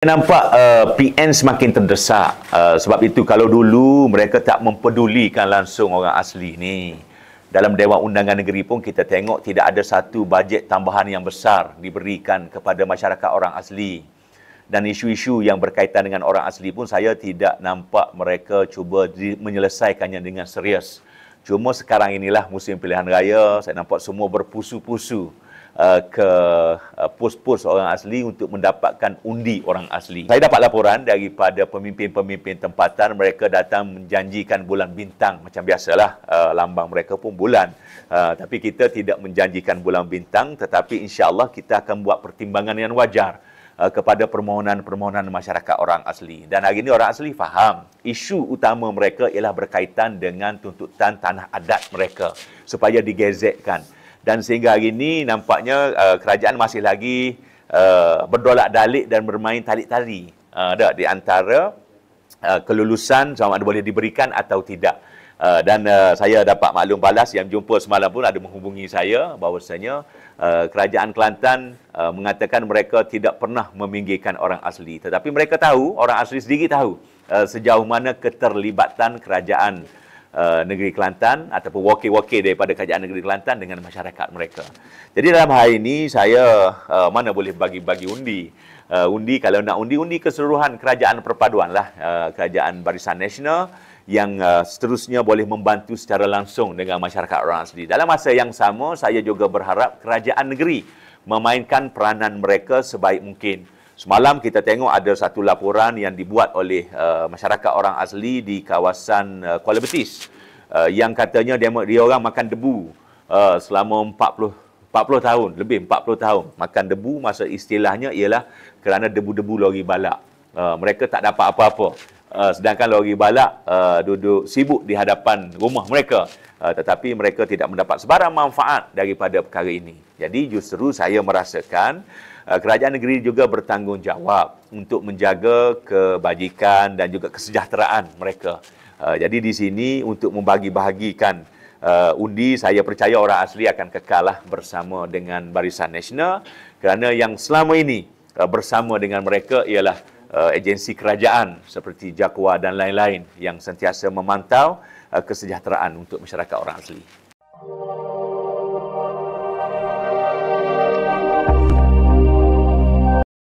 nampak uh, PN semakin terdesak uh, sebab itu kalau dulu mereka tak mempedulikan langsung orang asli ni. Dalam Dewan Undangan Negeri pun kita tengok tidak ada satu bajet tambahan yang besar diberikan kepada masyarakat orang asli. Dan isu-isu yang berkaitan dengan orang asli pun saya tidak nampak mereka cuba menyelesaikannya dengan serius. Cuma sekarang inilah musim pilihan raya, saya nampak semua berpusu-pusu. Uh, ke uh, pos-pos orang asli untuk mendapatkan undi orang asli. Saya dapat laporan daripada pemimpin-pemimpin tempatan mereka datang menjanjikan bulan bintang macam biasalah uh, lambang mereka pun bulan. Tapi kita tidak menjanjikan bulan bintang tetapi insya-Allah kita akan buat pertimbangan yang wajar kepada permohonan-permohonan masyarakat orang asli. Dan hari ini orang asli faham isu utama mereka ialah berkaitan dengan tuntutan tanah adat mereka supaya digezekkan dan sehingga hari ini nampaknya uh, kerajaan masih lagi uh, berdolak dalik dan bermain talik tali uh, ada uh, di antara uh, kelulusan sama ada boleh diberikan atau tidak uh, dan uh, saya dapat maklum balas yang jumpa semalam pun ada menghubungi saya bahawasanya uh, kerajaan Kelantan uh, mengatakan mereka tidak pernah meminggirkan orang asli tetapi mereka tahu orang asli sendiri tahu uh, sejauh mana keterlibatan kerajaan uh, negeri Kelantan ataupun wakil-wakil daripada kerajaan negeri Kelantan dengan masyarakat mereka. Jadi dalam hari ini saya uh, mana boleh bagi-bagi undi. Uh, undi kalau nak undi undi keseluruhan kerajaan perpaduan lah uh, kerajaan barisan nasional yang uh, seterusnya boleh membantu secara langsung dengan masyarakat orang asli. Dalam masa yang sama saya juga berharap kerajaan negeri memainkan peranan mereka sebaik mungkin. Semalam kita tengok ada satu laporan yang dibuat oleh uh, masyarakat orang asli di kawasan uh, Kuala Betis uh, yang katanya dia, dia orang makan debu uh, selama 40 40 tahun, lebih 40 tahun. Makan debu masa istilahnya ialah kerana debu-debu lori balak. Uh, mereka tak dapat apa-apa. Uh, sedangkan lori balak uh, duduk sibuk di hadapan rumah mereka. Uh, tetapi mereka tidak mendapat sebarang manfaat daripada perkara ini. Jadi justru saya merasakan Eh, kerajaan negeri juga bertanggungjawab untuk menjaga kebajikan dan juga kesejahteraan mereka. Eh, jadi di sini untuk membagi-bahagikan eh, undi, saya percaya orang asli akan kekalah bersama dengan Barisan Nasional kerana yang selama ini bersama dengan mereka ialah agensi kerajaan seperti Jakwa dan lain-lain yang sentiasa memantau kesejahteraan untuk masyarakat orang asli.